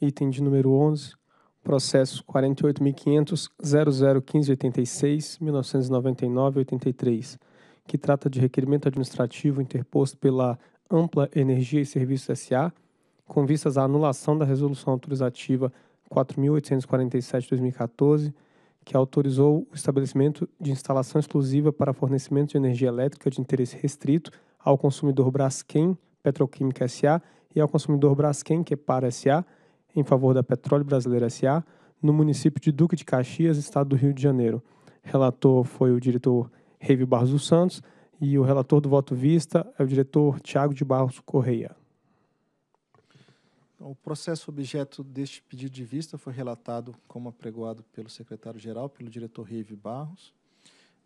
item de número 11, processo 48.500.001586.1999.83, que trata de requerimento administrativo interposto pela Ampla Energia e Serviços S.A., com vistas à anulação da Resolução Autorizativa 4.847-2014, que autorizou o estabelecimento de instalação exclusiva para fornecimento de energia elétrica de interesse restrito ao consumidor Braskem Petroquímica S.A. e ao consumidor Braskem Quepar S.A., em favor da Petróleo Brasileira S.A. no município de Duque de Caxias, estado do Rio de Janeiro. Relator foi o diretor Reive Barros dos Santos e o relator do voto vista é o diretor Tiago de Barros Correia. O processo objeto deste pedido de vista foi relatado como apregoado pelo secretário-geral, pelo diretor Reive Barros,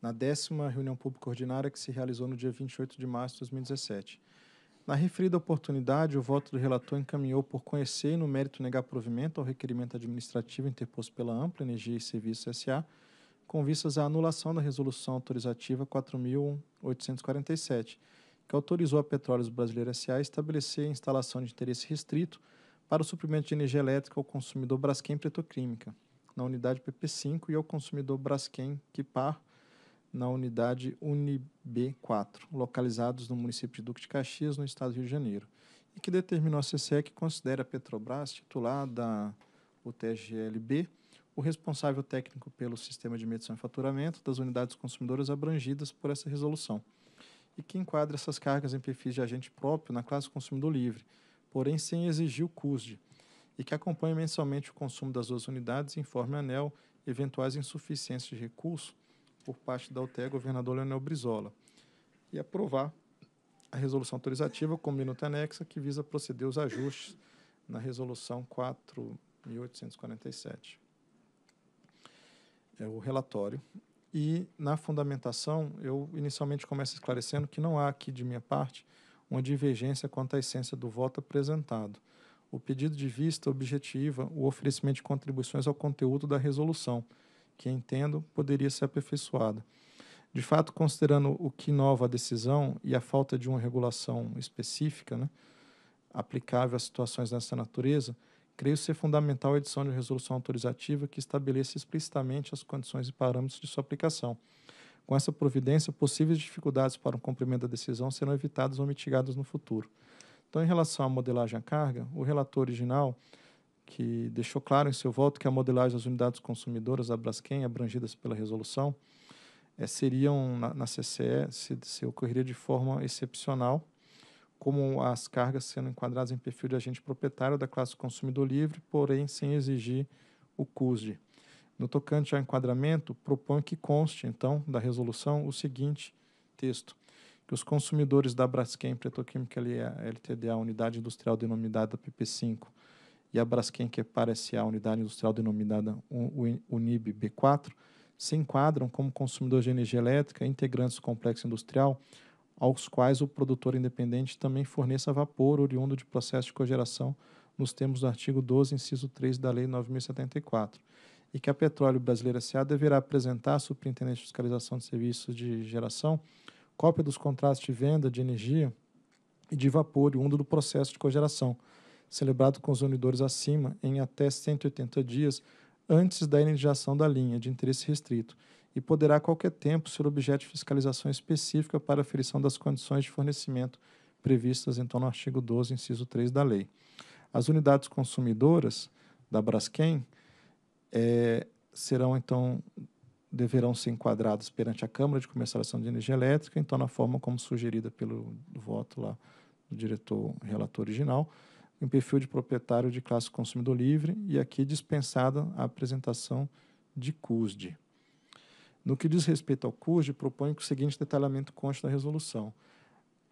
na décima reunião pública ordinária que se realizou no dia 28 de março de 2017. Na referida oportunidade, o voto do relator encaminhou por conhecer e no mérito negar provimento ao requerimento administrativo interposto pela Ampla Energia e Serviços S.A., com vistas à anulação da Resolução Autorizativa 4.847, que autorizou a Petróleos Brasileira S.A. a estabelecer a instalação de interesse restrito para o suprimento de energia elétrica ao consumidor Braskem Petroquímica, na unidade PP5 e ao consumidor Braskem Quipar, na unidade UNIB4, localizados no município de Duque de Caxias, no estado do Rio de Janeiro, e que determinou a CCE que considere a Petrobras, titular da UTGLB, o responsável técnico pelo sistema de medição e faturamento das unidades consumidoras abrangidas por essa resolução, e que enquadra essas cargas em perfis de agente próprio na classe consumidor livre, porém sem exigir o CUSD, e que acompanhe mensalmente o consumo das duas unidades e informe a ANEL eventuais insuficiências de recurso por parte da UTE, governador Leonel Brizola, e aprovar a resolução autorizativa com minuta anexa que visa proceder os ajustes na resolução 4.847. É o relatório. E na fundamentação, eu inicialmente começo esclarecendo que não há aqui de minha parte uma divergência quanto à essência do voto apresentado. O pedido de vista objetiva o oferecimento de contribuições ao conteúdo da resolução, que entendo poderia ser aperfeiçoada. De fato, considerando o que inova a decisão e a falta de uma regulação específica, né, aplicável a situações dessa natureza, creio ser fundamental a edição de resolução autorizativa que estabeleça explicitamente as condições e parâmetros de sua aplicação. Com essa providência, possíveis dificuldades para o cumprimento da decisão serão evitadas ou mitigadas no futuro. Então, em relação à modelagem à carga, o relator original que deixou claro em seu voto que a modelagem das unidades consumidoras da Braskem, abrangidas pela resolução, é, seriam na, na CCE, se, se ocorreria de forma excepcional, como as cargas sendo enquadradas em perfil de agente proprietário da classe consumidor livre, porém sem exigir o CUSD. No tocante ao enquadramento, propõe que conste, então, da resolução o seguinte texto: que os consumidores da Braskem Petroquímica LTDA, unidade industrial denominada PP5, e a Braskem, que parece a unidade industrial denominada UNIB B4, se enquadram como consumidores de energia elétrica integrantes do complexo industrial, aos quais o produtor independente também forneça vapor oriundo de processo de cogeração nos termos do artigo 12, inciso 3 da Lei 9074, e que a Petróleo Brasileira SA deverá apresentar à Superintendente de Fiscalização de Serviços de Geração cópia dos contratos de venda de energia e de vapor oriundo do processo de cogeração, celebrado com os unidores acima em até 180 dias antes da energização da linha de interesse restrito e poderá a qualquer tempo ser objeto de fiscalização específica para aferição das condições de fornecimento previstas então no artigo 12, inciso 3 da lei. As unidades consumidoras da Braskem é, serão então deverão ser enquadradas perante a Câmara de Comercialização de Energia Elétrica, então na forma como sugerida pelo voto lá do diretor relator original, em perfil de proprietário de classe consumidor livre e aqui dispensada a apresentação de CUSD. No que diz respeito ao CUSD, proponho que o seguinte detalhamento conste da resolução.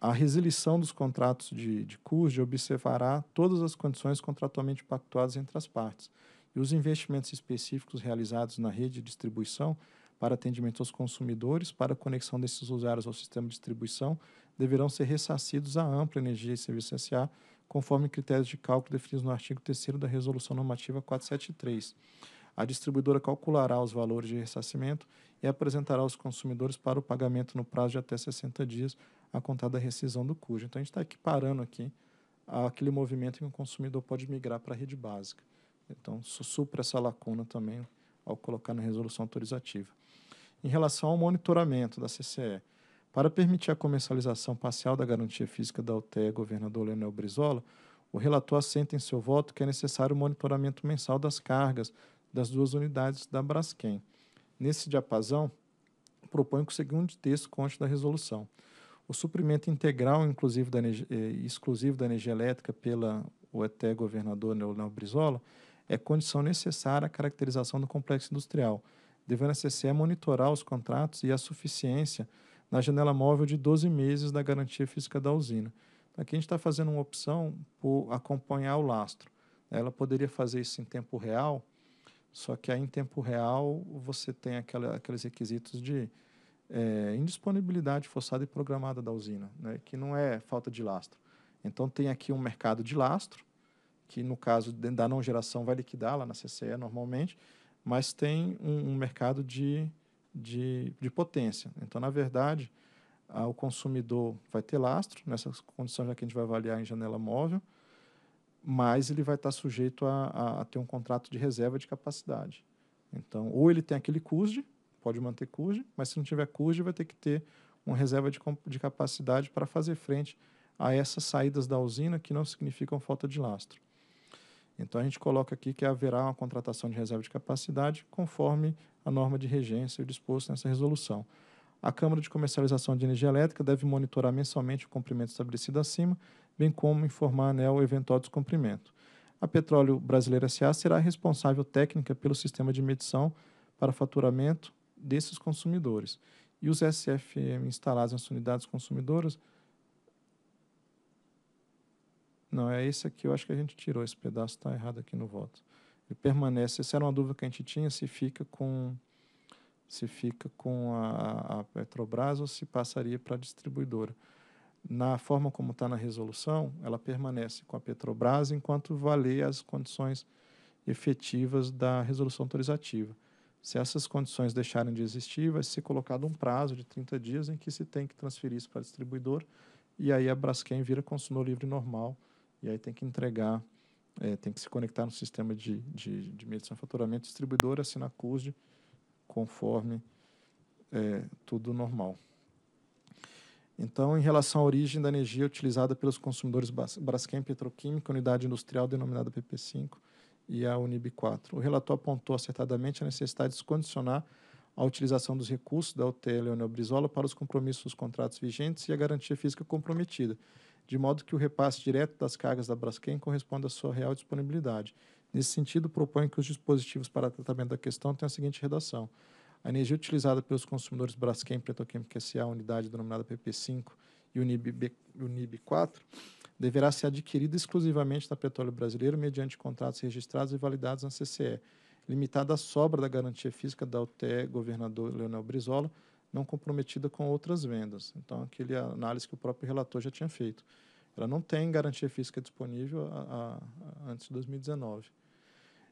A resilição dos contratos de, de CUSD observará todas as condições contratualmente pactuadas entre as partes e os investimentos específicos realizados na rede de distribuição para atendimento aos consumidores, para conexão desses usuários ao sistema de distribuição, deverão ser ressarcidos à ampla energia e serviço SA conforme critérios de cálculo definidos no artigo 3 da Resolução Normativa 473. A distribuidora calculará os valores de ressarcimento e apresentará aos consumidores para o pagamento no prazo de até 60 dias a contar da rescisão do cujo. Então, a gente está equiparando aqui aquele movimento em que o consumidor pode migrar para a rede básica. Então, supra essa lacuna também ao colocar na resolução autorizativa. Em relação ao monitoramento da CCE, para permitir a comercialização parcial da garantia física da UTE, governador Leonel Brizola, o relator assenta em seu voto que é necessário o monitoramento mensal das cargas das duas unidades da Braskem. Nesse diapasão, propõe que o segundo texto conte da resolução. O suprimento integral, inclusive da, eh, exclusivo da energia elétrica pela UTE governador Leonel Brizola, é condição necessária à caracterização do complexo industrial, devendo a CCE monitorar os contratos e a suficiência na janela móvel de 12 meses da garantia física da usina. Aqui a gente está fazendo uma opção por acompanhar o lastro. Ela poderia fazer isso em tempo real, só que aí em tempo real você tem aquela, aqueles requisitos de é, indisponibilidade forçada e programada da usina, né, que não é falta de lastro. Então tem aqui um mercado de lastro, que no caso da não geração vai liquidar lá na CCE normalmente, mas tem um, um mercado de de, de potência. Então, na verdade, a, o consumidor vai ter lastro, nessa condição já que a gente vai avaliar em janela móvel, mas ele vai estar sujeito a, a, a ter um contrato de reserva de capacidade. Então, ou ele tem aquele CUSD, pode manter CUSD, mas se não tiver CUSD, vai ter que ter uma reserva de, de capacidade para fazer frente a essas saídas da usina que não significam falta de lastro. Então a gente coloca aqui que haverá uma contratação de reserva de capacidade conforme a norma de regência e o disposto nessa resolução. A Câmara de Comercialização de Energia Elétrica deve monitorar mensalmente o cumprimento estabelecido acima, bem como informar a ANEL o eventual descumprimento. A Petróleo Brasileira S.A. será responsável técnica pelo sistema de medição para faturamento desses consumidores. E os SFM instalados nas unidades consumidoras não, é esse aqui, eu acho que a gente tirou esse pedaço, está errado aqui no voto. Ele permanece, essa era uma dúvida que a gente tinha, se fica com se fica com a, a Petrobras ou se passaria para a distribuidora. Na forma como está na resolução, ela permanece com a Petrobras enquanto valer as condições efetivas da resolução autorizativa. Se essas condições deixarem de existir, vai ser colocado um prazo de 30 dias em que se tem que transferir isso para a distribuidora e aí a Braskem vira consumo livre normal e aí tem que entregar, é, tem que se conectar no sistema de, de, de medição e faturamento, distribuidor assina a CUSD conforme é, tudo normal. Então, em relação à origem da energia utilizada pelos consumidores Braskem Petroquímica, unidade industrial denominada PP5 e a Unib 4. O relator apontou acertadamente a necessidade de descondicionar a utilização dos recursos da UTE Leonel Brizola para os compromissos dos contratos vigentes e a garantia física comprometida, de modo que o repasse direto das cargas da Braskem corresponda à sua real disponibilidade. Nesse sentido, propõe que os dispositivos para tratamento da questão tenham a seguinte redação. A energia utilizada pelos consumidores Braskem Petroquímica SA, unidade denominada PP5 e UNIB, UNIB 4, deverá ser adquirida exclusivamente da Petróleo Brasileiro mediante contratos registrados e validados na CCE, limitada à sobra da garantia física da UTE governador Leonel Brizola, não comprometida com outras vendas. Então, aquele análise que o próprio relator já tinha feito. Ela não tem garantia física disponível a, a, a, antes de 2019.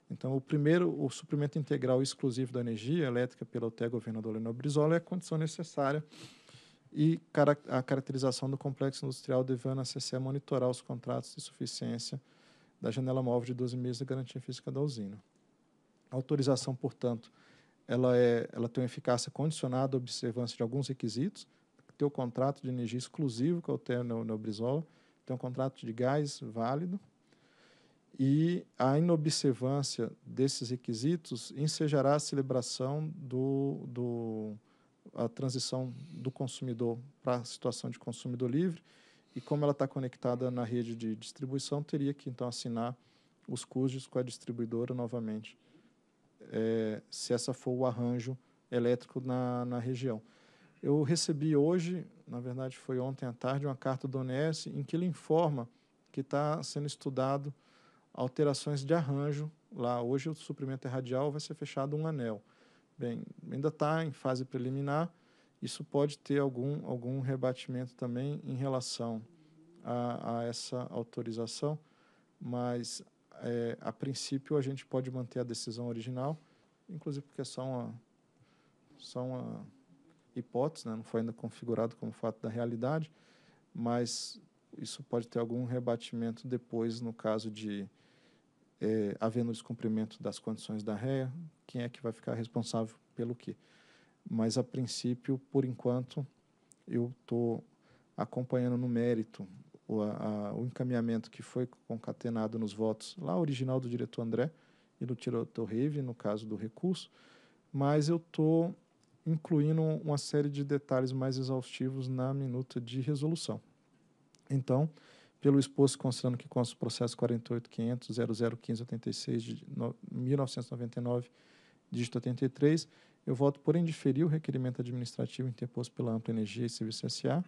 Então, o primeiro, o suprimento integral exclusivo da energia elétrica pela UTE Governador Leonel Brizola é a condição necessária e cara, a caracterização do complexo industrial devendo a CCE monitorar os contratos de suficiência da janela móvel de 12 meses da garantia física da usina. A autorização, portanto, ela, é, ela tem uma eficácia condicionada à observância de alguns requisitos, ter o contrato de energia exclusivo que é eu tenho no, no Brizola, ter um contrato de gás válido, e a inobservância desses requisitos ensejará a celebração do, do a transição do consumidor para a situação de consumidor livre, e como ela está conectada na rede de distribuição, teria que então assinar os custos com a distribuidora novamente é, se essa for o arranjo elétrico na, na região. Eu recebi hoje, na verdade foi ontem à tarde, uma carta do ONS em que ele informa que está sendo estudado alterações de arranjo lá. Hoje o suprimento é radial, vai ser fechado um anel. Bem, ainda está em fase preliminar, isso pode ter algum, algum rebatimento também em relação a, a essa autorização, mas é, a princípio, a gente pode manter a decisão original, inclusive porque é só uma, só uma hipótese, né? não foi ainda configurado como fato da realidade, mas isso pode ter algum rebatimento depois no caso de é, havendo descumprimento das condições da réia, quem é que vai ficar responsável pelo quê. Mas, a princípio, por enquanto, eu estou acompanhando no mérito o, a, o encaminhamento que foi concatenado nos votos lá original do diretor André e do Tiroto Reive, no caso do recurso, mas eu estou incluindo uma série de detalhes mais exaustivos na minuta de resolução. Então, pelo exposto considerando que consta o processo 48.500.001586 de 1999, dígito 83, eu voto por indiferir o requerimento administrativo interposto pela Ampla Energia e Serviço S.A.,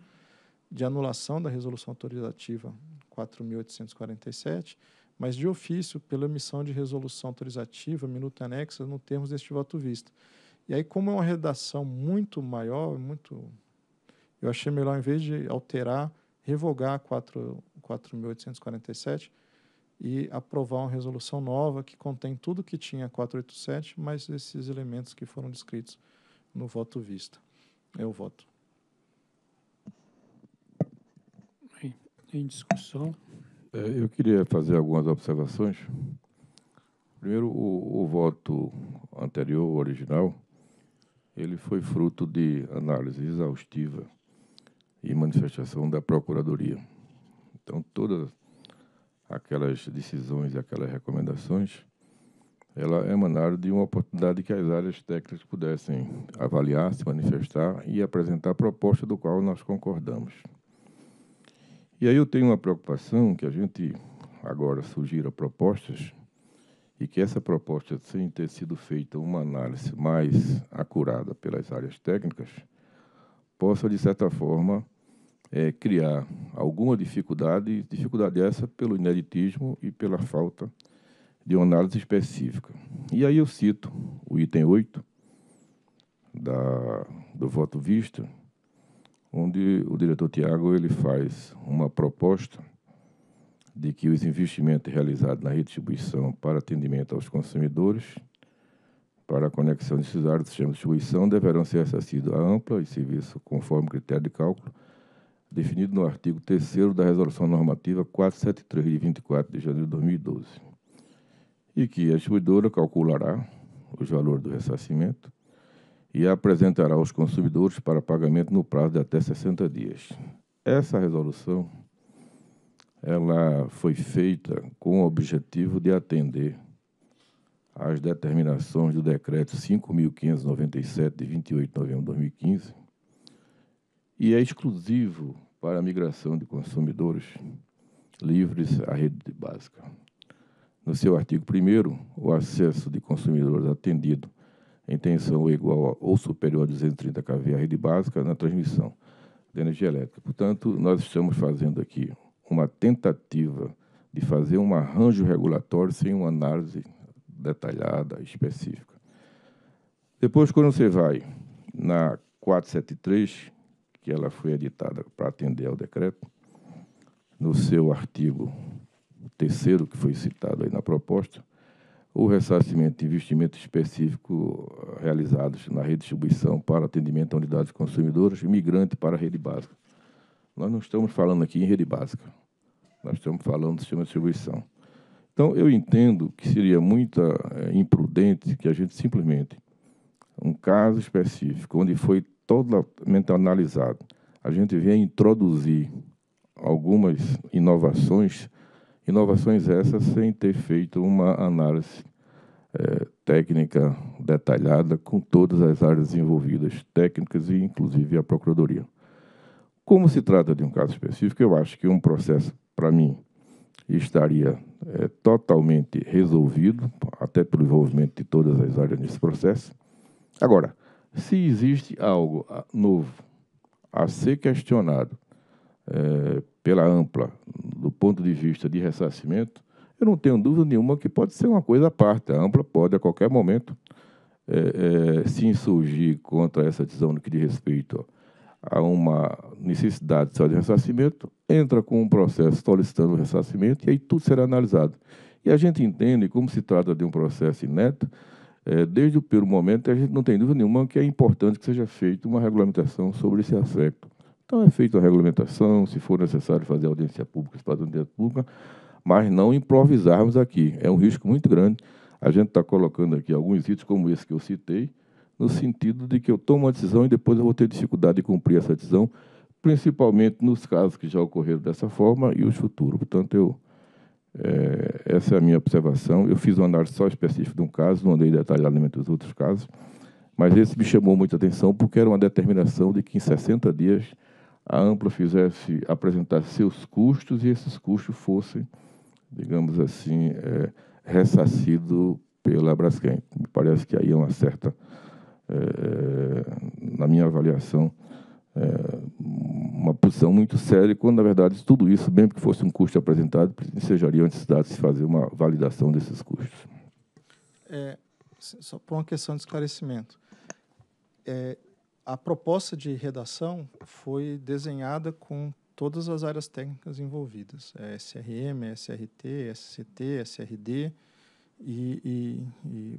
de anulação da resolução autorizativa 4.847, mas de ofício pela emissão de resolução autorizativa, minuta anexa, no termos deste voto visto. E aí, como é uma redação muito maior, muito, eu achei melhor, em vez de alterar, revogar 4.847 e aprovar uma resolução nova que contém tudo que tinha 487, mas esses elementos que foram descritos no voto vista. É o voto. em discussão. É, eu queria fazer algumas observações. Primeiro, o, o voto anterior, original, ele foi fruto de análise exaustiva e manifestação da Procuradoria. Então, todas aquelas decisões e aquelas recomendações, ela emanaram de uma oportunidade que as áreas técnicas pudessem avaliar, se manifestar e apresentar a proposta do qual nós concordamos. E aí eu tenho uma preocupação que a gente agora sugira propostas e que essa proposta, sem ter sido feita uma análise mais acurada pelas áreas técnicas, possa, de certa forma, é, criar alguma dificuldade, dificuldade essa pelo ineditismo e pela falta de uma análise específica. E aí eu cito o item 8 da, do voto visto onde o diretor Tiago ele faz uma proposta de que os investimentos realizados na redistribuição para atendimento aos consumidores, para a conexão necessária do sistema de distribuição, deverão ser acessível a ampla e serviço conforme critério de cálculo definido no artigo 3 da Resolução Normativa 473 de 24 de janeiro de 2012, e que a distribuidora calculará os valores do ressarcimento e apresentará aos consumidores para pagamento no prazo de até 60 dias. Essa resolução ela foi feita com o objetivo de atender às determinações do decreto 5597 de 28 de novembro de 2015 e é exclusivo para a migração de consumidores livres à rede básica. No seu artigo 1 o acesso de consumidores atendido em tensão igual ou superior a 230 kV a rede básica na transmissão de energia elétrica. Portanto, nós estamos fazendo aqui uma tentativa de fazer um arranjo regulatório sem uma análise detalhada, específica. Depois, quando você vai na 473, que ela foi editada para atender ao decreto, no seu artigo terceiro, que foi citado aí na proposta, o ressarcimento de investimentos específicos eh, realizados na redistribuição para atendimento a unidades consumidoras, migrante para a rede básica. Nós não estamos falando aqui em rede básica, nós estamos falando do sistema de distribuição. Então, eu entendo que seria muito é, eh, imprudente que a gente simplesmente, um caso específico, onde foi totalmente analisado, a gente venha introduzir algumas inovações Inovações essas sem ter feito uma análise é, técnica detalhada com todas as áreas envolvidas, técnicas e inclusive a Procuradoria. Como se trata de um caso específico, eu acho que um processo, para mim, estaria é, totalmente resolvido, até pelo envolvimento de todas as áreas nesse processo. Agora, se existe algo ah, novo a ser questionado é, pela ampla, do ponto de vista de ressarcimento, eu não tenho dúvida nenhuma que pode ser uma coisa à parte. A ampla pode, a qualquer momento, é, é, se insurgir contra essa decisão no que diz respeito a uma necessidade de ressarcimento, entra com um processo solicitando o ressarcimento e aí tudo será analisado. E a gente entende, como se trata de um processo inédito, é, desde o primeiro momento, a gente não tem dúvida nenhuma que é importante que seja feita uma regulamentação sobre esse aspecto. Então é feita a regulamentação, se for necessário fazer audiência pública, se fazer audiência pública, mas não improvisarmos aqui. É um risco muito grande. A gente está colocando aqui alguns itens como esse que eu citei, no sentido de que eu tomo uma decisão e depois eu vou ter dificuldade de cumprir essa decisão, principalmente nos casos que já ocorreram dessa forma e os futuros. Portanto, eu, é, essa é a minha observação. Eu fiz uma análise só específica de um caso, não andei detalhadamente dos outros casos, mas esse me chamou muita atenção porque era uma determinação de que em 60 dias a Ampla fizesse apresentar seus custos e esses custos fossem, digamos assim, é, ressarcidos pela Braskem. Me parece que aí é uma certa, é, é, na minha avaliação, é, uma posição muito séria, quando, na verdade, tudo isso, mesmo que fosse um custo apresentado, sejaria a necessidade de se fazer uma validação desses custos. É, só por uma questão de esclarecimento. É, a proposta de redação foi desenhada com todas as áreas técnicas envolvidas: é SRM, SRT, SCT, SRD e, e,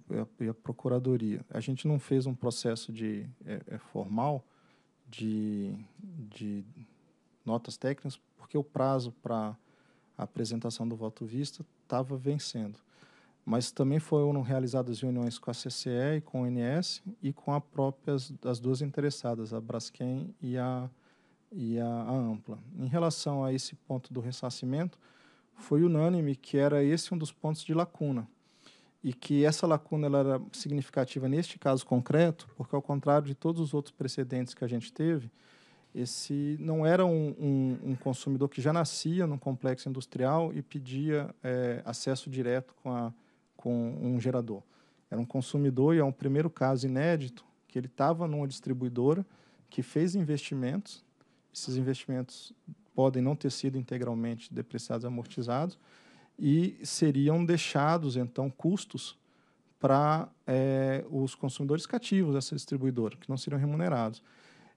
e, a, e a, Procuradoria. A gente não fez um processo de, é, é formal de, de notas técnicas, porque o prazo para a apresentação do voto vista estava vencendo mas também foram realizadas reuniões com a CCE com o NS e com as próprias das duas interessadas, a Braskem e a e a, a Ampla. Em relação a esse ponto do ressarcimento, foi unânime que era esse um dos pontos de lacuna e que essa lacuna ela era significativa neste caso concreto, porque ao contrário de todos os outros precedentes que a gente teve, esse não era um, um, um, consumidor que já nascia num complexo industrial e pedia é, acesso direto com a com um gerador. Era um consumidor e é um primeiro caso inédito que ele estava numa distribuidora que fez investimentos. Esses investimentos podem não ter sido integralmente depreciados, amortizados e seriam deixados então custos para é, os consumidores cativos dessa distribuidora, que não seriam remunerados.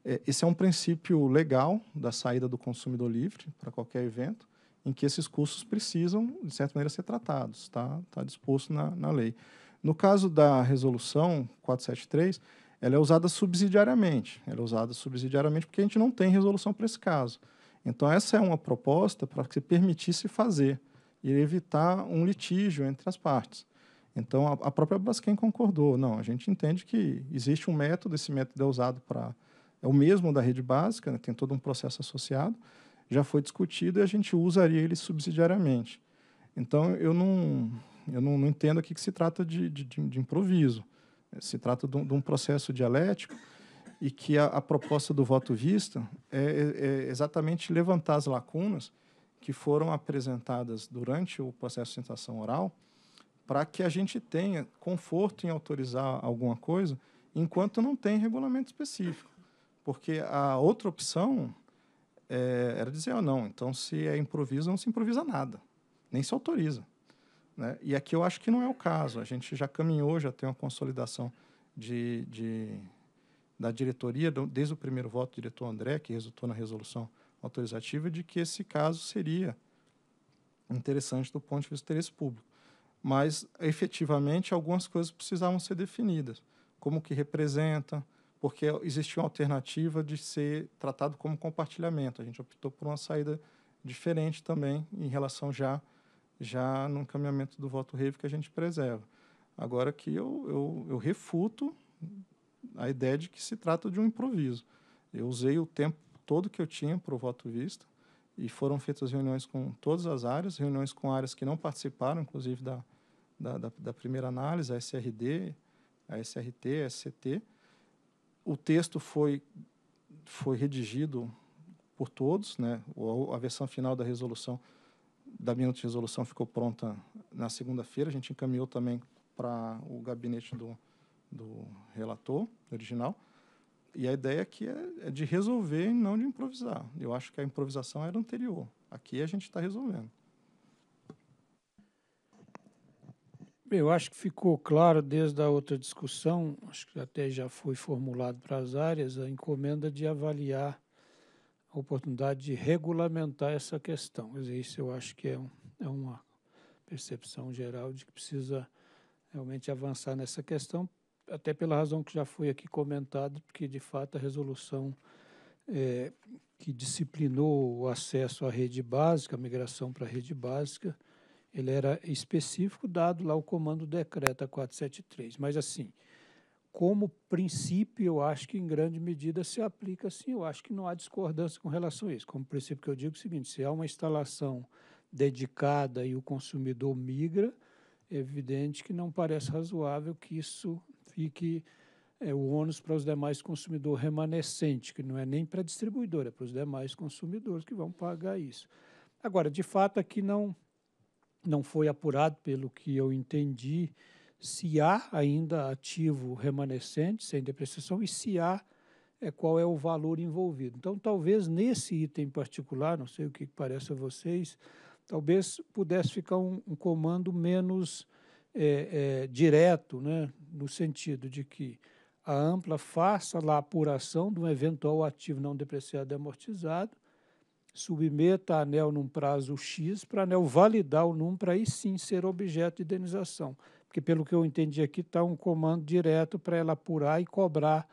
É, esse é um princípio legal da saída do consumidor livre para qualquer evento, em que esses custos precisam, de certa maneira, ser tratados. Está tá disposto na, na lei. No caso da resolução 473, ela é usada subsidiariamente. Ela é usada subsidiariamente porque a gente não tem resolução para esse caso. Então, essa é uma proposta para que se permitisse fazer e evitar um litígio entre as partes. Então, a, a própria Braskem concordou. Não, a gente entende que existe um método, esse método é usado para... É o mesmo da rede básica, né, tem todo um processo associado, já foi discutido e a gente usaria ele subsidiariamente. Então, eu não, eu não, não entendo aqui que se trata de, de, de improviso. Se trata de um, de um, processo dialético e que a, a proposta do voto vista é, é, é exatamente levantar as lacunas que foram apresentadas durante o processo de sustentação oral para que a gente tenha conforto em autorizar alguma coisa enquanto não tem regulamento específico. Porque a outra opção é, era dizer ou oh, ah, não. Então, se é improviso, não se improvisa nada, nem se autoriza. Né? E aqui eu acho que não é o caso. A gente já caminhou, já tem uma consolidação de, de da diretoria, desde o primeiro voto do diretor André, que resultou na resolução autorizativa, de que esse caso seria interessante do ponto de vista do interesse público. Mas, efetivamente, algumas coisas precisavam ser definidas. Como que representa, porque existia uma alternativa de ser tratado como compartilhamento. A gente optou por uma saída diferente também em relação já já no encaminhamento do voto rave que a gente preserva. Agora que eu, eu, eu refuto a ideia de que se trata de um improviso. Eu usei o tempo todo que eu tinha para o voto visto e foram feitas reuniões com todas as áreas, reuniões com áreas que não participaram, inclusive da, da, da, da primeira análise, a SRD, a SRT, a SCT, o texto foi, foi redigido por todos, né? a versão final da resolução, da minuta de resolução ficou pronta na segunda-feira, a gente encaminhou também para o gabinete do, do relator original, e a ideia aqui é, é de resolver e não de improvisar. Eu acho que a improvisação era anterior, aqui a gente está resolvendo. Eu acho que ficou claro desde a outra discussão, acho que até já foi formulado para as áreas, a encomenda de avaliar a oportunidade de regulamentar essa questão. isso eu acho que é, um, é uma percepção geral de que precisa realmente avançar nessa questão, até pela razão que já foi aqui comentado, porque de fato a resolução é, que disciplinou o acesso à rede básica, a migração para a rede básica, ele era específico, dado lá o comando decreta 473. Mas, assim, como princípio, eu acho que em grande medida se aplica assim. Eu acho que não há discordância com relação a isso. Como princípio que eu digo é o seguinte: se há uma instalação dedicada e o consumidor migra, é evidente que não parece razoável que isso fique é, o ônus para os demais consumidores remanescente, que não é nem para a distribuidora, é para os demais consumidores que vão pagar isso. Agora, de fato, aqui não não foi apurado, pelo que eu entendi, se há ainda ativo remanescente sem depreciação e se há é, qual é o valor envolvido. Então, talvez nesse item particular, não sei o que parece a vocês, talvez pudesse ficar um, um comando menos é, é, direto, né, no sentido de que a ampla faça lá a apuração de um eventual ativo não depreciado e amortizado submeta a ANEL num prazo X para a ANEL validar o num para aí sim ser objeto de indenização. Porque, pelo que eu entendi aqui, está um comando direto para ela apurar e cobrar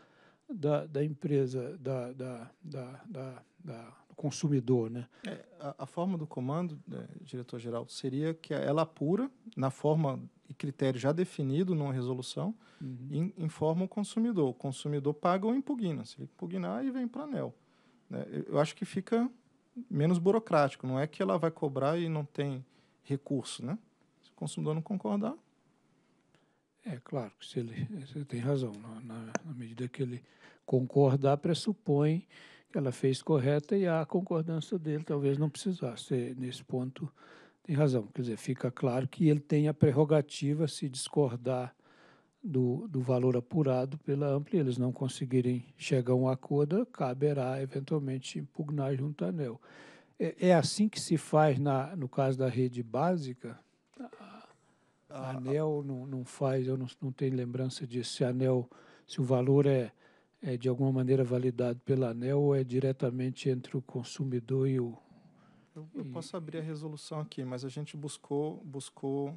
da, da empresa, da, da, da, da consumidor. Né? É, a, a, forma do comando, né, diretor-geral, seria que ela apura na forma e critério já definido numa resolução uhum. e informa o consumidor. O consumidor paga ou impugna. Se ele impugnar, e vem para a ANEL. Né? Eu acho que fica menos burocrático. Não é que ela vai cobrar e não tem recurso, né? Se o consumidor não concordar. É claro que ele, você tem razão. Na, na, medida que ele concordar, pressupõe que ela fez correta e a concordância dele talvez não precisasse. Nesse ponto, tem razão. Quer dizer, fica claro que ele tem a prerrogativa, se discordar do, do valor apurado pela e eles não conseguirem chegar a um acordo, caberá eventualmente impugnar junto à ANEL. É, é assim que se faz na, no caso da rede básica? A ANEL não, não faz, eu não, não tenho lembrança disso, se a ANEL, se o valor é, é de alguma maneira validado pela ANEL ou é diretamente entre o consumidor e o... Eu, eu posso abrir a resolução aqui, mas a gente buscou, buscou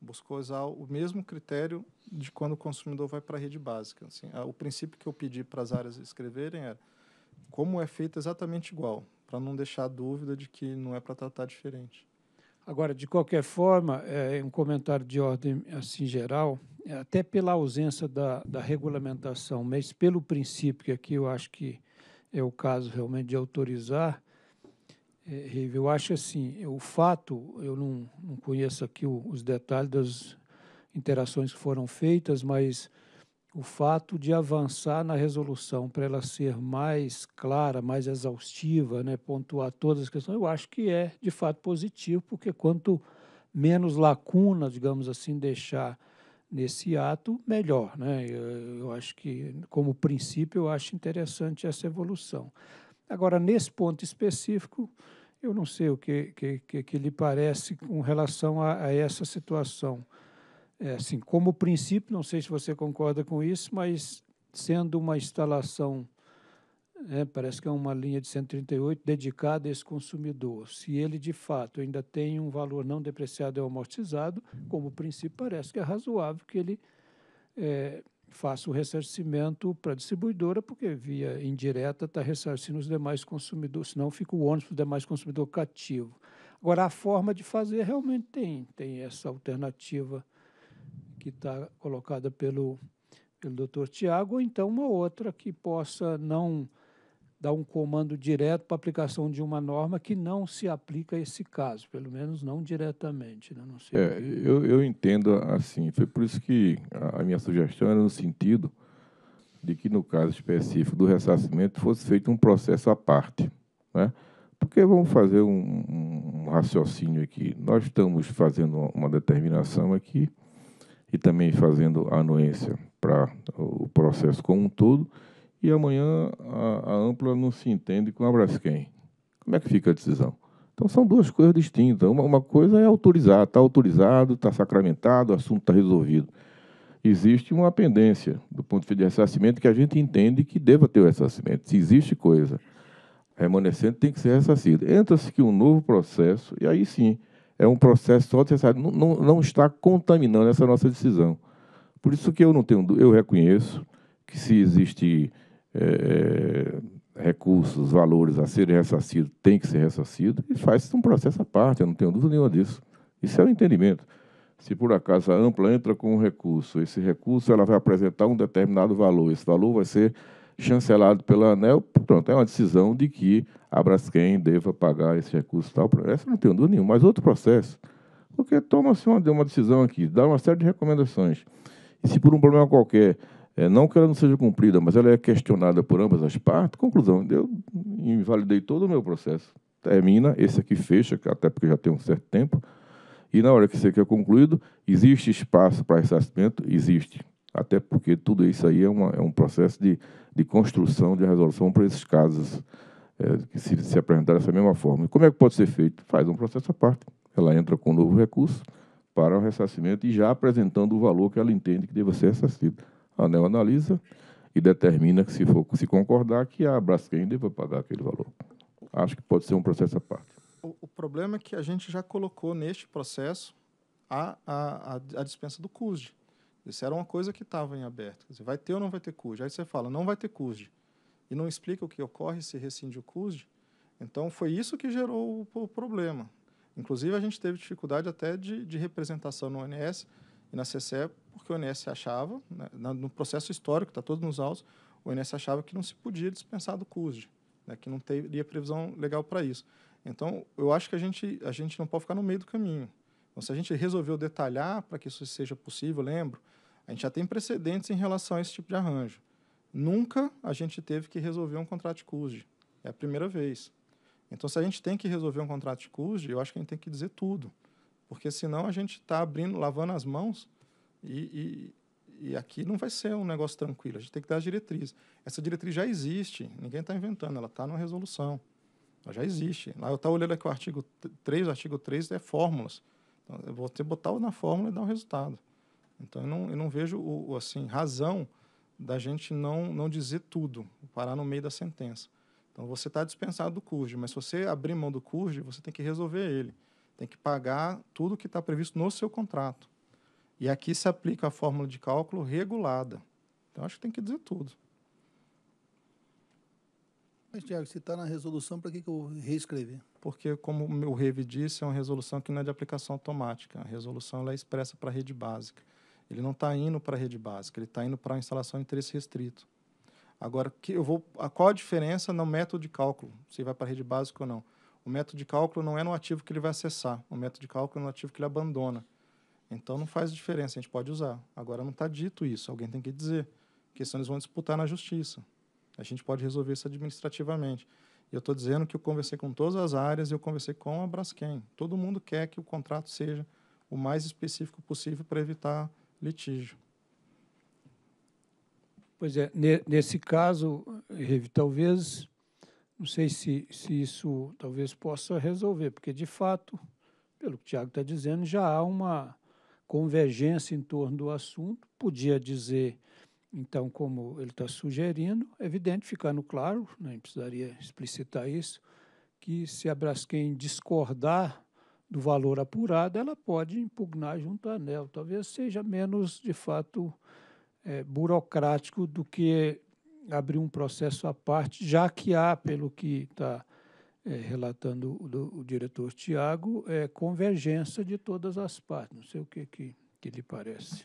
buscou usar o mesmo critério de quando o consumidor vai para a rede básica. Assim, a, ah, o princípio que eu pedi para as áreas escreverem era como é feito exatamente igual, para não deixar dúvida de que não é para tratar diferente. Agora, de qualquer forma, é, um comentário de ordem assim geral, é, até pela ausência da, da regulamentação, mas pelo princípio que aqui eu acho que é o caso realmente de autorizar, é, eu acho assim, o fato, eu não, não conheço aqui o, os detalhes das interações que foram feitas, mas o fato de avançar na resolução para ela ser mais clara, mais exaustiva, né, pontuar todas as questões, eu acho que é de fato positivo, porque quanto menos lacunas, digamos assim, deixar nesse ato, melhor. Né? Eu, eu acho que, como princípio, eu acho interessante essa evolução. Agora, nesse ponto específico, eu não sei o que, que, que, que lhe parece com relação a, a essa situação. É, assim, como princípio, não sei se você concorda com isso, mas sendo uma instalação, é, parece que é uma linha de 138 dedicada a esse consumidor, se ele de fato ainda tem um valor não depreciado ou amortizado, como princípio parece que é razoável que ele é, faça o ressarcimento para a distribuidora, porque via indireta está ressarcindo os demais consumidores, senão fica o ônus para o demais consumidor cativo. Agora, a forma de fazer realmente tem, tem essa alternativa que está colocada pelo, pelo doutor Tiago, ou então uma outra que possa não dá um comando direto para aplicação de uma norma que não se aplica a esse caso, pelo menos não diretamente. Né? Não é, eu, eu entendo assim, foi por isso que a minha sugestão era no sentido de que, no caso específico do ressarcimento, fosse feito um processo à parte. Né? Porque vamos fazer um, um raciocínio aqui. Nós estamos fazendo uma determinação aqui e também fazendo anuência para o processo como um todo, e amanhã a, a Ampla não se entende com a Braskem. Como é que fica a decisão? Então são duas coisas distintas. Uma, uma coisa é autorizar, está autorizado, está sacramentado, o assunto está resolvido. Existe uma pendência do ponto de vista de ressarcimento que a gente entende que deva ter o ressarcimento. Se existe coisa remanescente, tem que ser ressarcido. Entra-se que um novo processo, e aí sim, é um processo só de ressarcimento, não, não, não está contaminando essa nossa decisão. Por isso que eu não tenho, eu reconheço que se existe é, é, recursos, valores a serem ressarcidos, tem que ser ressarcido, e faz um processo à parte, eu não tenho dúvida nenhuma disso. Isso é o um entendimento. Se por acaso a ampla entra com um recurso, esse recurso ela vai apresentar um determinado valor, esse valor vai ser chancelado pela ANEL, pronto, é uma decisão de que a Braskem deva pagar esse recurso tal. Essa não tenho dúvida nenhuma, mas outro processo. Porque toma-se uma, uma decisão aqui, dá uma série de recomendações. E se por um problema qualquer é, não que ela não seja cumprida, mas ela é questionada por ambas as partes. Conclusão, eu invalidei todo o meu processo. Termina, esse aqui fecha, até porque já tem um certo tempo. E na hora que isso aqui é concluído, existe espaço para ressarcimento? Existe. Até porque tudo isso aí é, uma, é um processo de, de construção, de resolução para esses casos é, que se, se apresentarem dessa mesma forma. E como é que pode ser feito? Faz um processo à parte. Ela entra com um novo recurso para o ressarcimento e já apresentando o valor que ela entende que deva ser ressarcido a ANEL analisa e determina que, se, for, se concordar, que a Braskem deva pagar aquele valor. Acho que pode ser um processo à parte. O, o problema é que a gente já colocou neste processo a, a, a, a dispensa do CUSD. Isso era uma coisa que estava em aberto. Dizer, vai ter ou não vai ter CUSD? Aí você fala, não vai ter CUSD. E não explica o que ocorre se rescinde o CUSD. Então, foi isso que gerou o, o problema. Inclusive, a gente teve dificuldade até de, de representação no ONS e na CCE porque o INSS achava, né, no processo histórico, está todo nos autos, o INSS achava que não se podia dispensar do CUSD, né, que não teria previsão legal para isso. Então, eu acho que a gente, a gente não pode ficar no meio do caminho. Então, se a gente resolveu detalhar para que isso seja possível, lembro, a gente já tem precedentes em relação a esse tipo de arranjo. Nunca a gente teve que resolver um contrato de CUSD. É a primeira vez. Então, se a gente tem que resolver um contrato de CUSD, eu acho que a gente tem que dizer tudo. Porque senão a gente está abrindo, lavando as mãos e, e, e, aqui não vai ser um negócio tranquilo, a gente tem que dar as diretrizes. Essa diretriz já existe, ninguém está inventando, ela está numa resolução. Ela já existe. Lá eu estou olhando aqui o artigo 3, o artigo 3 é fórmulas. Então, eu vou ter botar na fórmula e dar o um resultado. Então, eu não, eu não vejo o, assim, razão da gente não, não dizer tudo, parar no meio da sentença. Então, você está dispensado do CURD, mas se você abrir mão do CURD, você tem que resolver ele. Tem que pagar tudo que está previsto no seu contrato. E aqui se aplica a fórmula de cálculo regulada. Então, acho que tem que dizer tudo. Mas, Tiago, se está na resolução, para que, que eu reescrever? Porque, como o meu REV disse, é uma resolução que não é de aplicação automática. A resolução é expressa para a rede básica. Ele não está indo para a rede básica, ele está indo para a instalação de interesse restrito. Agora, que eu vou, a qual a diferença no método de cálculo, se vai para a rede básica ou não? O método de cálculo não é no ativo que ele vai acessar, o método de cálculo é no ativo que ele abandona. Então não faz diferença, a gente pode usar. Agora não está dito isso, alguém tem que dizer, porque senão eles vão disputar na justiça. A gente pode resolver isso administrativamente. E eu estou dizendo que eu conversei com todas as áreas, eu conversei com a Braskem. Todo mundo quer que o contrato seja o mais específico possível para evitar litígio. Pois é, nesse caso, talvez, não sei se, se isso talvez possa resolver, porque, de fato, pelo que o Tiago está dizendo, já há uma, convergência em torno do assunto, podia dizer, então, como ele está sugerindo, é evidente, ficando claro, nem né, precisaria explicitar isso, que se a Braskem discordar do valor apurado, ela pode impugnar junto à ANEL. Talvez seja menos, de fato, é, burocrático do que abrir um processo à parte, já que há, pelo que está é, relatando o, do, o diretor Tiago, é convergência de todas as partes. Não sei o que, que, que lhe parece.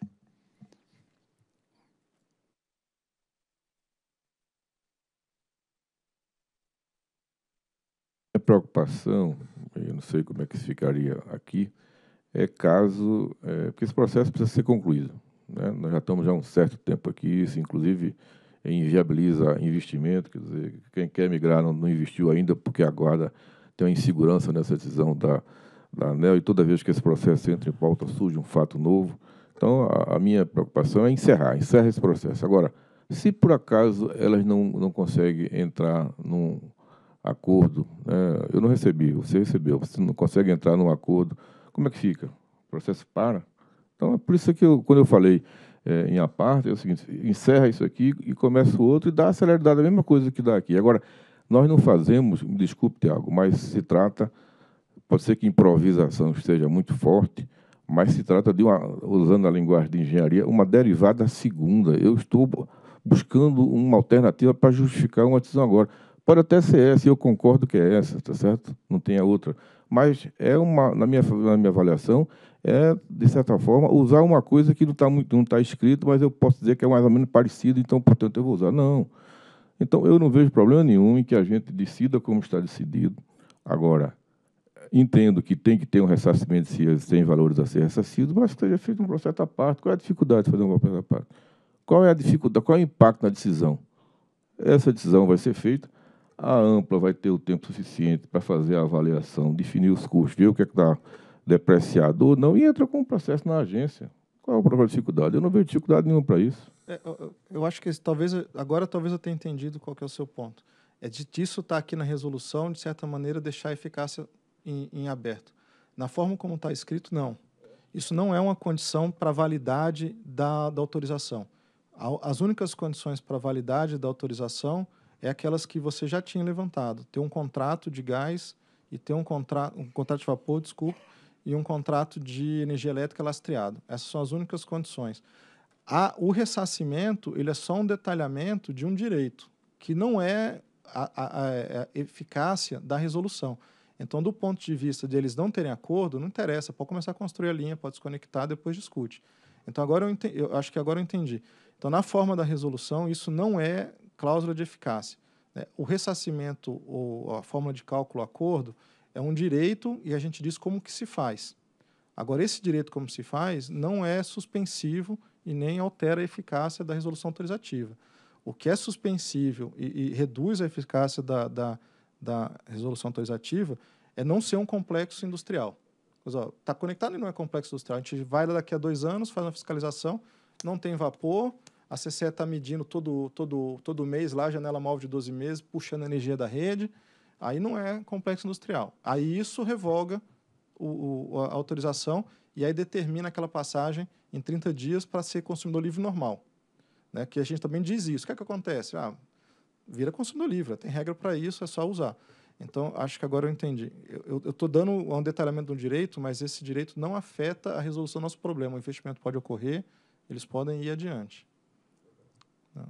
A preocupação, eu não sei como é que ficaria aqui, é caso, é, porque esse processo precisa ser concluído. Né? Nós já estamos já há um certo tempo aqui, isso inclusive inviabiliza investimento, quer dizer, quem quer migrar não, não investiu ainda porque aguarda, ter uma insegurança nessa decisão da, da ANEL, e toda vez que esse processo entra em pauta surge um fato novo. Então, a, a minha preocupação é encerrar, encerra esse processo. Agora, se por acaso elas não, não conseguem entrar num acordo, né, eu não recebi, você recebeu, você não consegue entrar num acordo, como é que fica? O processo para? Então, é por isso que eu, quando eu falei é, em aparte, é o seguinte, encerra isso aqui e começa o outro e dá a celeridade, a mesma coisa que dá aqui. Agora, nós não fazemos, me desculpe, Tiago, mas se trata, pode ser que improvisação esteja muito forte, mas se trata de uma, usando a linguagem de engenharia, uma derivada segunda. Eu estou buscando uma alternativa para justificar uma decisão agora. Pode até ser essa, e eu concordo que é essa, está certo? Não tem a outra mas é uma, na minha, na minha avaliação, é, de certa forma, usar uma coisa que não está muito, não está escrito, mas eu posso dizer que é mais ou menos parecido, então, portanto, eu vou usar. Não. Então, eu não vejo problema nenhum em que a gente decida como está decidido. Agora, entendo que tem que ter um ressarcimento se tem valores a ser ressarcido, mas que seja feito um processo à parte. Qual é a dificuldade de fazer um processo à parte? Qual é a dificuldade, qual é o impacto na decisão? Essa decisão vai ser feita a AMPLA vai ter o tempo suficiente para fazer a avaliação, definir os custos, ver o que é que está depreciado ou não, e entra com o um processo na agência. Qual é a problema de dificuldade? Eu não vejo dificuldade nenhuma para isso. É, eu, eu, acho que talvez agora talvez eu tenha entendido qual é o seu ponto. É de isso estar tá aqui na resolução, de certa maneira, deixar a eficácia em, em aberto. Na forma como está escrito, não. Isso não é uma condição para a validade da, da autorização. As únicas condições para a validade da autorização é aquelas que você já tinha levantado. Ter um contrato de gás e ter um contrato, um contrato de vapor, desculpa, e um contrato de energia elétrica lastreado. Essas são as únicas condições. A, o ressarcimento ele é só um detalhamento de um direito, que não é a, a, a eficácia da resolução. Então, do ponto de vista de eles não terem acordo, não interessa, pode começar a construir a linha, pode desconectar, depois discute. Então, agora eu, entendi, eu acho que agora eu entendi. Então, na forma da resolução, isso não é cláusula de eficácia. Né? O ressarcimento, ou a fórmula de cálculo acordo, é um direito e a gente diz como que se faz. Agora, esse direito como se faz não é suspensivo e nem altera a eficácia da resolução autorizativa. O que é suspensível e, e reduz a eficácia da, da, da, resolução autorizativa é não ser um complexo industrial. Está conectado e não é complexo industrial. A gente vai daqui a dois anos, faz uma fiscalização, não tem vapor, a CCE está medindo todo, todo, todo mês lá, janela móvel de 12 meses, puxando a energia da rede. Aí não é complexo industrial. Aí isso revoga o, o, a autorização e aí determina aquela passagem em 30 dias para ser consumidor livre normal. Né? Que a gente também diz isso. O que é que acontece? Ah, vira consumidor livre, tem regra para isso, é só usar. Então, acho que agora eu entendi. Eu estou dando um detalhamento do direito, mas esse direito não afeta a resolução do nosso problema. O investimento pode ocorrer, eles podem ir adiante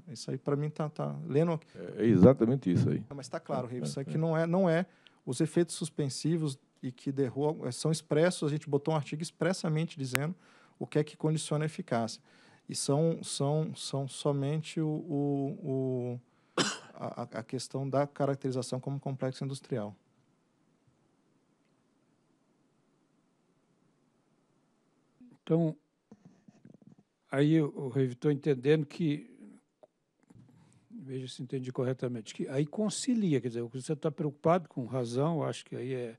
isso aí para mim tá, tá lendo. É, é exatamente isso aí. Mas está claro, Rives, isso aqui é, é. não é, não é os efeitos suspensivos e que derrubam são expressos. A gente botou um artigo expressamente dizendo o que é que condiciona a eficácia e são são são somente o, o, o a, a questão da caracterização como complexo industrial. Então, aí eu estou entendendo que veja se entendi corretamente, que aí concilia, quer dizer, você está preocupado com razão, acho que aí é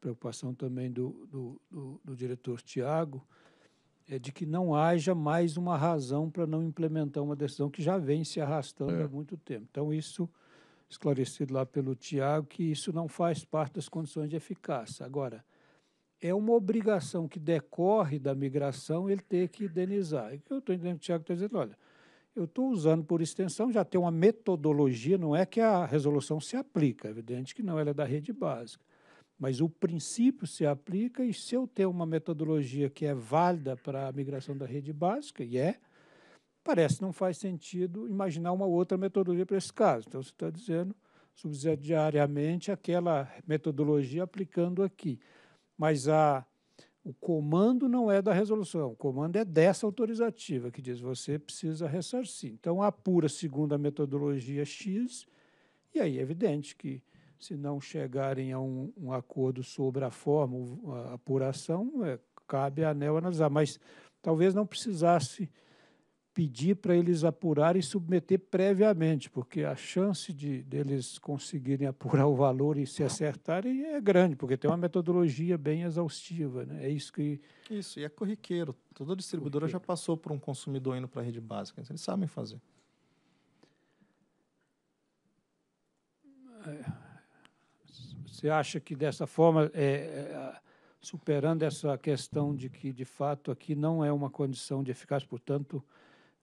preocupação também do, do, do, do diretor Tiago, é de que não haja mais uma razão para não implementar uma decisão que já vem se arrastando é. há muito tempo. Então, isso, esclarecido lá pelo Tiago, que isso não faz parte das condições de eficácia. Agora, é uma obrigação que decorre da migração ele ter que indenizar. o que eu estou entendendo que o Tiago está dizendo, olha, eu estou usando por extensão, já tem uma metodologia, não é que a resolução se aplica, é evidente que não, ela é da rede básica. Mas o princípio se aplica e se eu tenho uma metodologia que é válida para a migração da rede básica, e é, parece não faz sentido imaginar uma outra metodologia para esse caso. Então, você está dizendo subsidiariamente aquela metodologia aplicando aqui. Mas a o comando não é da resolução, o comando é dessa autorizativa, que diz você precisa ressarcir. Então, apura segundo a metodologia X, e aí é evidente que se não chegarem a um, um acordo sobre a forma, a apuração, é, cabe à ANEL analisar. Mas talvez não precisasse pedir para eles apurarem e submeter previamente, porque a chance de deles conseguirem apurar o valor e se acertarem é grande, porque tem uma metodologia bem exaustiva, né? É isso que isso e é corriqueiro. Toda distribuidora corriqueiro. já passou por um consumidor indo para a rede básica, eles sabem fazer. É. Você acha que dessa forma é, é superando essa questão de que, de fato, aqui não é uma condição de eficácia, portanto,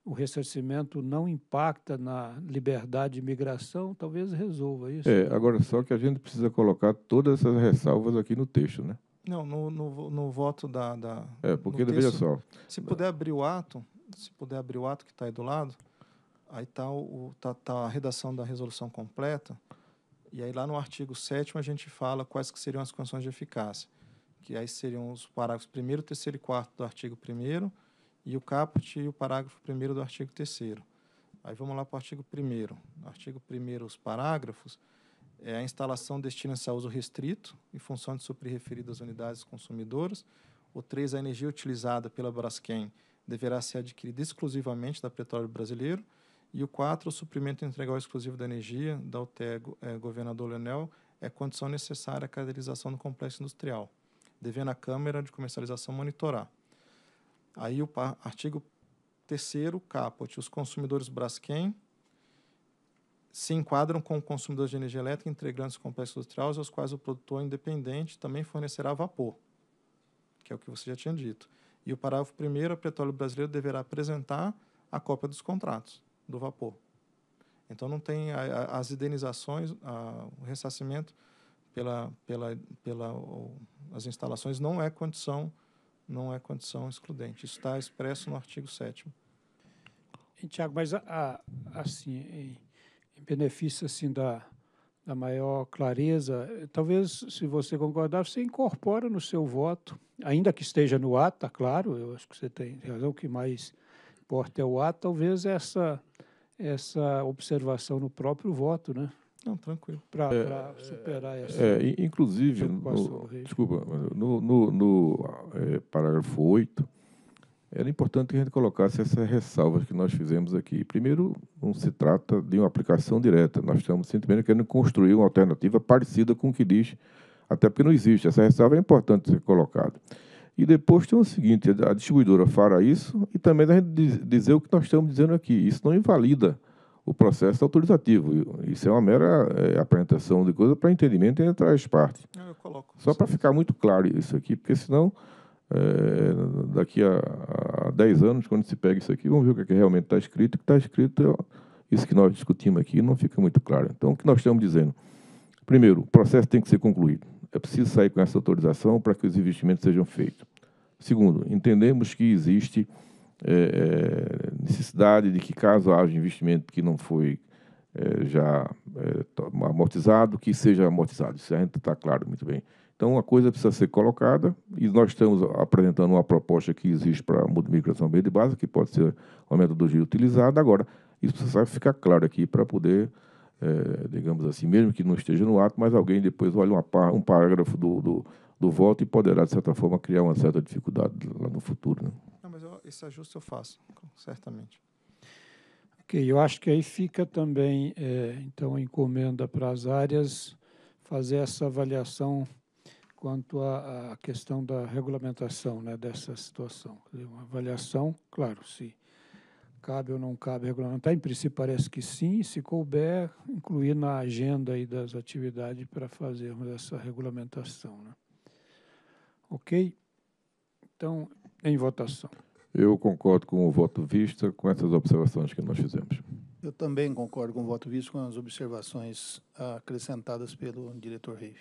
o ressarcimento não impacta na liberdade de migração, talvez resolva isso. É, né? agora só que a gente precisa colocar todas essas ressalvas aqui no texto, né? Não, no, no, no voto da, da. é, porque texto, veja só. Se puder abrir o ato, se puder abrir o ato que está aí do lado, aí está tá, tá a redação da resolução completa. E aí lá no artigo 7 a gente fala quais que seriam as condições de eficácia, que aí seriam os parágrafos 1 terceiro e quarto do artigo 1 e o caput e o parágrafo 1 do artigo 3 Aí vamos lá para o artigo 1 No artigo 1 os parágrafos, é, a instalação destina-se a uso restrito, em função de suprir referidas unidades consumidoras. O 3, a energia utilizada pela Braskem deverá ser adquirida exclusivamente da Petróleo Brasileiro. E o 4, o suprimento integral exclusivo da energia da UTEGO, é, governador Leonel, é condição necessária à caracterização do complexo industrial, devendo a Câmara de Comercialização monitorar. Aí o artigo 3 caput, os consumidores Braskem se enquadram como consumidores de energia elétrica integrantes os complexo industriais, aos quais o produtor independente também fornecerá vapor, que é o que você já tinha dito. E o parágrafo 1 o petróleo brasileiro deverá apresentar a cópia dos contratos do vapor. Então não tem a, a, as indenizações, a, o ressarcimento pela, pela, pela as instalações não é condição não é condição excludente. Isso está expresso no artigo 7 Tiago, mas a, a, assim, em, em, benefício assim da, da maior clareza, talvez, se você concordar, você incorpora no seu voto, ainda que esteja no ata, tá claro, eu acho que você tem razão, o que mais importa é o ata, talvez essa, essa observação no próprio voto, né? Não, tranquilo. Para é, superar essa. É, inclusive, no, desculpa, no, no, no é, parágrafo 8, era importante que a gente colocasse essas ressalvas que nós fizemos aqui. Primeiro, não se trata de uma aplicação direta. Nós estamos simplesmente querendo construir uma alternativa parecida com o que diz, até porque não existe. Essa ressalva é importante ser colocada. E depois tem o seguinte: a distribuidora fará isso e também a gente dizer o que nós estamos dizendo aqui. Isso não invalida o processo autorizativo. Isso é uma mera é, apresentação de coisa para entendimento entre as partes. É, eu coloco, Só para ficar muito claro isso aqui, porque senão, é, daqui a, a 10 anos, quando se pega isso aqui, vamos ver o que, é realmente está escrito. O que está escrito, é isso que nós discutimos aqui, não fica muito claro. Então, o que nós estamos dizendo? Primeiro, o processo tem que ser concluído. É preciso sair com essa autorização para que os investimentos sejam feitos. Segundo, entendemos que existe é, é, necessidade de que, caso haja investimento que não foi é, já é, amortizado, que seja amortizado. Isso a gente está claro muito bem. Então, uma coisa precisa ser colocada e nós estamos apresentando uma proposta que existe para a migração de base, que pode ser uma metodologia utilizada. Agora, isso precisa ficar claro aqui para poder, é, digamos assim, mesmo que não esteja no ato, mas alguém depois olha uma, um parágrafo do, do, do voto e poderá, de certa forma, criar uma certa dificuldade lá no futuro. Né? esse ajuste eu faço, certamente. Ok, eu acho que aí fica também, é, então, a encomenda para as áreas fazer essa avaliação quanto à, à questão da regulamentação né, dessa situação. Uma avaliação, claro, se cabe ou não cabe regulamentar, em princípio parece que sim, se couber, incluir na agenda aí das atividades para fazermos essa regulamentação. Né? Ok? Então, em votação. Eu concordo com o voto vista, com essas observações que nós fizemos. Eu também concordo com o voto visto, com as observações acrescentadas pelo diretor Reis.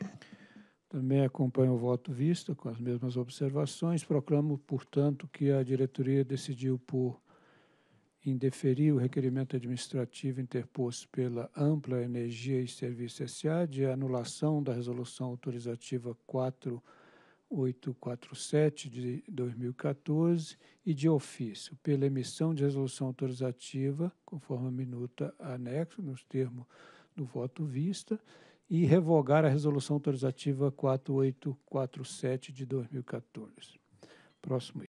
Também acompanho o voto visto, com as mesmas observações. Proclamo, portanto, que a diretoria decidiu por indeferir o requerimento administrativo interposto pela Ampla Energia e Serviços S.A. de anulação da resolução autorizativa 4 847 de 2014 e de ofício, pela emissão de resolução autorizativa, conforme a minuta anexo, nos termos do voto vista, e revogar a resolução autorizativa 4847 de 2014. Próximo